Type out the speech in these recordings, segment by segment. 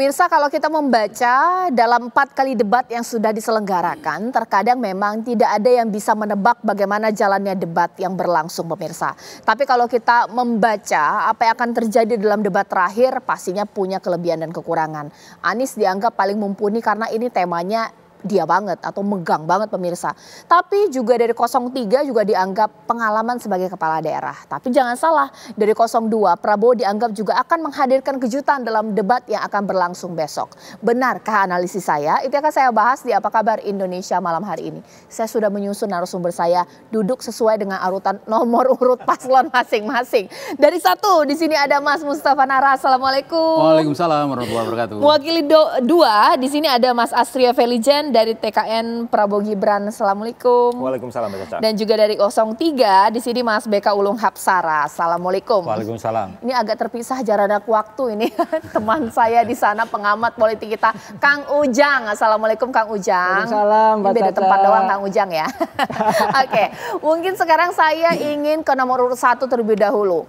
Mirsa, kalau kita membaca dalam empat kali debat yang sudah diselenggarakan, terkadang memang tidak ada yang bisa menebak bagaimana jalannya debat yang berlangsung, pemirsa. Tapi kalau kita membaca apa yang akan terjadi dalam debat terakhir, pastinya punya kelebihan dan kekurangan. Anies dianggap paling mumpuni karena ini temanya dia banget atau megang banget pemirsa. Tapi juga dari 03 juga dianggap pengalaman sebagai kepala daerah. Tapi jangan salah, dari 02 Prabowo dianggap juga akan menghadirkan kejutan dalam debat yang akan berlangsung besok. Benarkah analisis saya? Itu akan saya bahas di Apa Kabar Indonesia malam hari ini. Saya sudah menyusun narasumber saya duduk sesuai dengan arutan nomor urut paslon masing-masing. Dari satu, di sini ada Mas Mustafa Nara. Assalamualaikum. Waalaikumsalam warahmatullahi wabarakatuh. Mewakili dua, di sini ada Mas Astria Velijen dari TKN Prabowo Gibran. Assalamualaikum. Waalaikumsalam Mbak Dan juga dari 03 di sini Mas BK Ulung Hapsara. Assalamualaikum. Waalaikumsalam. Ini agak terpisah jaranak waktu ini. Teman saya di sana pengamat politik kita Kang Ujang. Assalamualaikum Kang Ujang. Salam Mbak Caca. Beda tempat doang Kang Ujang ya. Oke, okay. mungkin sekarang saya ingin ke nomor urut satu terlebih dahulu.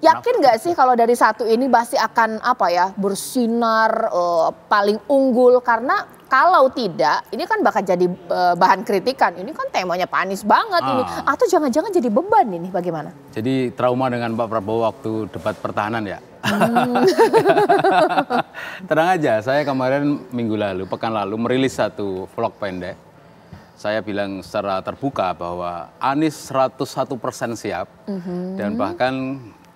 Yakin nggak sih kalau dari satu ini pasti akan apa ya bersinar uh, paling unggul karena kalau tidak ini kan bakal jadi uh, bahan kritikan. Ini kan temanya panis banget ah. ini. Atau jangan-jangan jadi beban ini bagaimana? Jadi trauma dengan Pak Prabowo waktu debat pertahanan ya. Hmm. Tenang aja, saya kemarin minggu lalu, pekan lalu merilis satu vlog pendek. Saya bilang secara terbuka bahwa Anies 101% siap mm -hmm. dan bahkan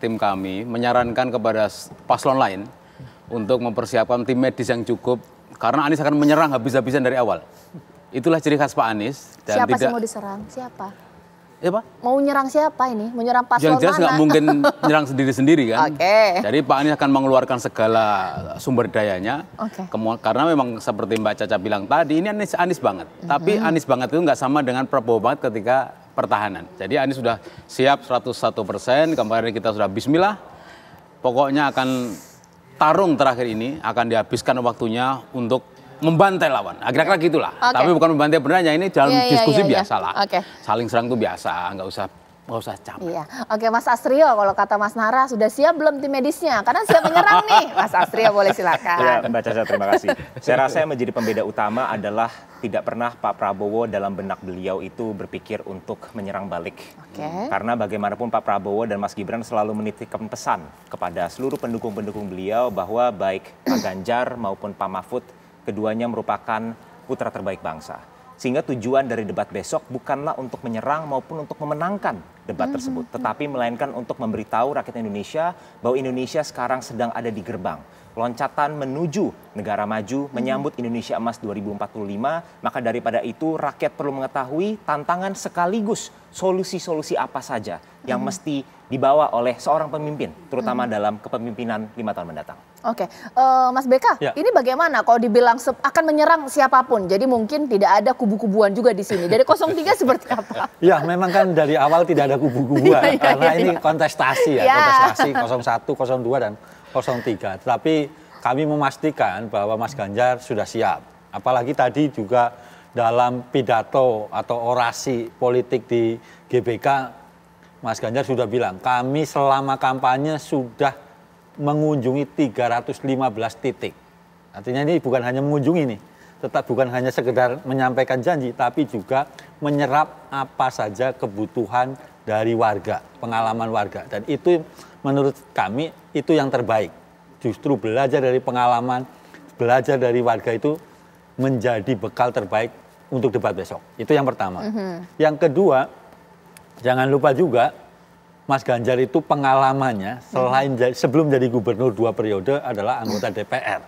tim kami menyarankan kepada paslon lain untuk mempersiapkan tim medis yang cukup karena Anies akan menyerang habis-habisan dari awal. Itulah ciri khas Pak Anies. Dan siapa tidak... sih mau diserang? Siapa? Ya, eh, Pak? Mau nyerang siapa ini? Mau nyerang paslon Yang jelas nggak mungkin nyerang sendiri-sendiri kan. Okay. Jadi Pak Anies akan mengeluarkan segala sumber dayanya. Oke. Okay. Karena memang seperti Mbak Caca bilang tadi, ini Anies, Anies banget. Mm -hmm. Tapi Anies banget itu nggak sama dengan Prabowo banget ketika pertahanan. Jadi Anies sudah siap 101 persen, kemarin kita sudah bismillah. Pokoknya akan tarung terakhir ini akan dihabiskan waktunya untuk membantai lawan. Akhirnya kira gitulah. Okay. Tapi bukan membantai benarnya, ini dalam yeah, iya, diskusi yeah, yeah, biasa lah. Okay. Saling serang itu biasa, nggak usah Gak usah capek. Iya. Oke Mas Astrio kalau kata Mas Nara sudah siap belum tim medisnya? Karena siap menyerang nih. Mas Astrio boleh silakan. Ya, Mbak Caca terima kasih. Saya rasa yang menjadi pembeda utama adalah tidak pernah Pak Prabowo dalam benak beliau itu berpikir untuk menyerang balik. Oke. Karena bagaimanapun Pak Prabowo dan Mas Gibran selalu menitikkan pesan kepada seluruh pendukung-pendukung beliau bahwa baik Pak Ganjar maupun Pak Mahfud keduanya merupakan putra terbaik bangsa sehingga tujuan dari debat besok bukanlah untuk menyerang maupun untuk memenangkan debat mm-hmm. tersebut, hmm. tetapi melainkan untuk memberitahu rakyat Indonesia bahwa Indonesia sekarang sedang ada di gerbang loncatan menuju negara maju hmm. menyambut Indonesia Emas 2045, maka daripada itu rakyat perlu mengetahui tantangan sekaligus solusi-solusi apa saja yang hmm. mesti dibawa oleh seorang pemimpin, terutama hmm. dalam kepemimpinan lima tahun mendatang. Oke, okay. uh, eh, Mas Beka, ya. ini bagaimana kalau dibilang akan menyerang siapapun? Jadi mungkin tidak ada kubu-kubuan juga di sini. Dari 03 seperti apa? Ya, memang kan dari awal tidak ada kubu-kubuan ya, karena ya, ini ya. kontestasi ya, ya. kontestasi 01, 02 dan 03. Tetapi kami memastikan bahwa Mas Ganjar sudah siap. Apalagi tadi juga dalam pidato atau orasi politik di GBK Mas Ganjar sudah bilang, kami selama kampanye sudah mengunjungi 315 titik. Artinya ini bukan hanya mengunjungi nih, tetap bukan hanya sekedar menyampaikan janji, tapi juga menyerap apa saja kebutuhan dari warga, pengalaman warga. Dan itu menurut kami itu yang terbaik. Justru belajar dari pengalaman, belajar dari warga itu menjadi bekal terbaik untuk debat besok. Itu yang pertama. Mm -hmm. Yang kedua, jangan lupa juga Mas Ganjar itu pengalamannya hmm. selain hmm. sebelum jadi gubernur dua periode adalah anggota DPR.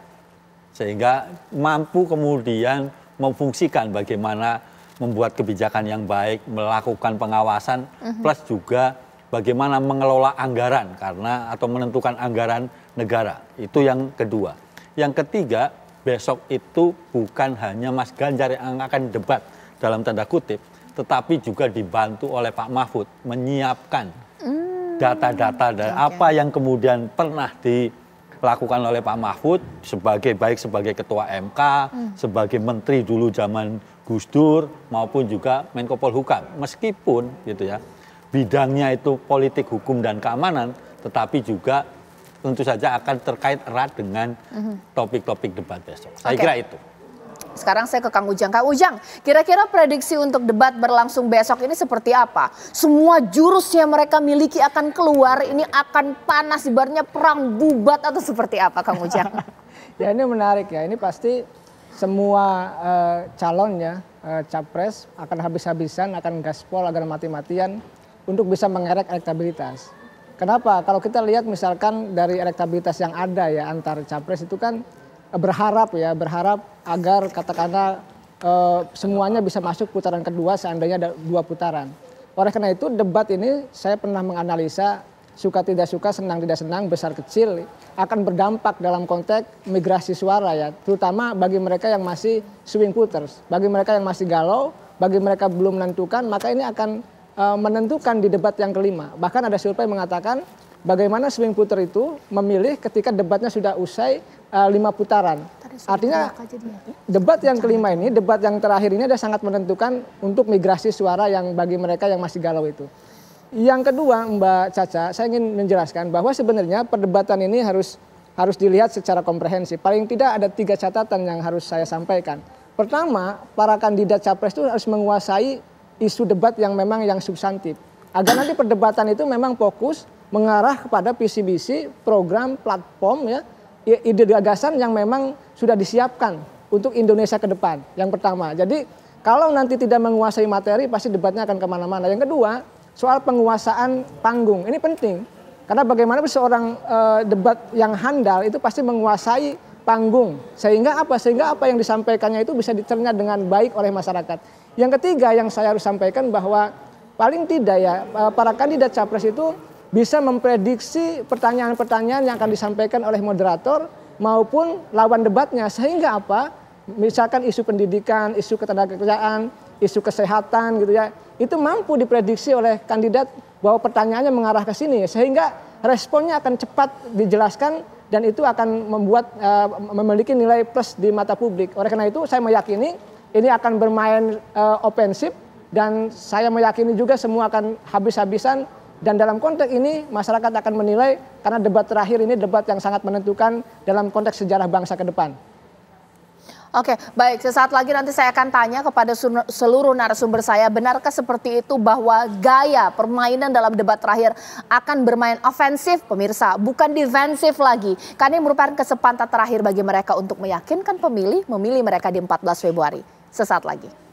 Sehingga mampu kemudian memfungsikan bagaimana membuat kebijakan yang baik, melakukan pengawasan hmm. plus juga bagaimana mengelola anggaran karena atau menentukan anggaran negara. Itu yang kedua. Yang ketiga, besok itu bukan hanya Mas Ganjar yang akan debat dalam tanda kutip, tetapi juga dibantu oleh Pak Mahfud menyiapkan hmm, data-data dan okay. apa yang kemudian pernah dilakukan oleh Pak Mahfud sebagai baik sebagai ketua MK, hmm. sebagai menteri dulu zaman Gus Dur maupun juga Menko Polhukam. Meskipun gitu ya bidangnya itu politik hukum dan keamanan, tetapi juga tentu saja akan terkait erat dengan hmm. topik-topik debat besok. Saya okay. kira itu. Sekarang saya ke Kang Ujang. Kang Ujang, kira-kira prediksi untuk debat berlangsung besok ini seperti apa? Semua jurus yang mereka miliki akan keluar, ini akan panas, ibaratnya perang bubat atau seperti apa Kang Ujang? ya ini menarik ya, ini pasti semua uh, calon ya, uh, capres akan habis-habisan, akan gaspol agar mati-matian untuk bisa mengerek elektabilitas. Kenapa? Kalau kita lihat misalkan dari elektabilitas yang ada ya antar capres itu kan berharap ya berharap agar katakanlah e, semuanya bisa masuk putaran kedua seandainya ada dua putaran. Oleh karena itu debat ini saya pernah menganalisa suka tidak suka senang tidak senang besar kecil akan berdampak dalam konteks migrasi suara ya terutama bagi mereka yang masih swing voters bagi mereka yang masih galau bagi mereka belum menentukan maka ini akan eh, menentukan di debat yang kelima bahkan ada survei mengatakan bagaimana swing puter itu memilih ketika debatnya sudah usai uh, lima putaran. Artinya ya. debat yang kelima ini, debat yang terakhir ini ada sangat menentukan untuk migrasi suara yang bagi mereka yang masih galau itu. Yang kedua Mbak Caca, saya ingin menjelaskan bahwa sebenarnya perdebatan ini harus harus dilihat secara komprehensif. Paling tidak ada tiga catatan yang harus saya sampaikan. Pertama, para kandidat capres itu harus menguasai isu debat yang memang yang substantif. Agar nanti perdebatan itu memang fokus mengarah kepada PCBC program, platform ya, ide gagasan yang memang sudah disiapkan untuk Indonesia ke depan. Yang pertama. Jadi kalau nanti tidak menguasai materi pasti debatnya akan kemana-mana. Yang kedua soal penguasaan panggung ini penting karena bagaimana seorang e, debat yang handal itu pasti menguasai panggung sehingga apa sehingga apa yang disampaikannya itu bisa dicerna dengan baik oleh masyarakat. Yang ketiga yang saya harus sampaikan bahwa paling tidak ya eh, para kandidat capres itu bisa memprediksi pertanyaan-pertanyaan yang akan disampaikan oleh moderator maupun lawan debatnya sehingga apa misalkan isu pendidikan, isu ketenagakerjaan, isu kesehatan gitu ya itu mampu diprediksi oleh kandidat bahwa pertanyaannya mengarah ke sini sehingga responnya akan cepat dijelaskan dan itu akan membuat uh, memiliki nilai plus di mata publik. Oleh karena itu saya meyakini ini akan bermain uh, ofensif dan saya meyakini juga semua akan habis-habisan dan dalam konteks ini masyarakat akan menilai karena debat terakhir ini debat yang sangat menentukan dalam konteks sejarah bangsa ke depan. Oke, baik. Sesaat lagi nanti saya akan tanya kepada seluruh narasumber saya, benarkah seperti itu bahwa gaya permainan dalam debat terakhir akan bermain ofensif, pemirsa, bukan defensif lagi. Karena ini merupakan kesempatan terakhir bagi mereka untuk meyakinkan pemilih memilih mereka di 14 Februari. Sesaat lagi.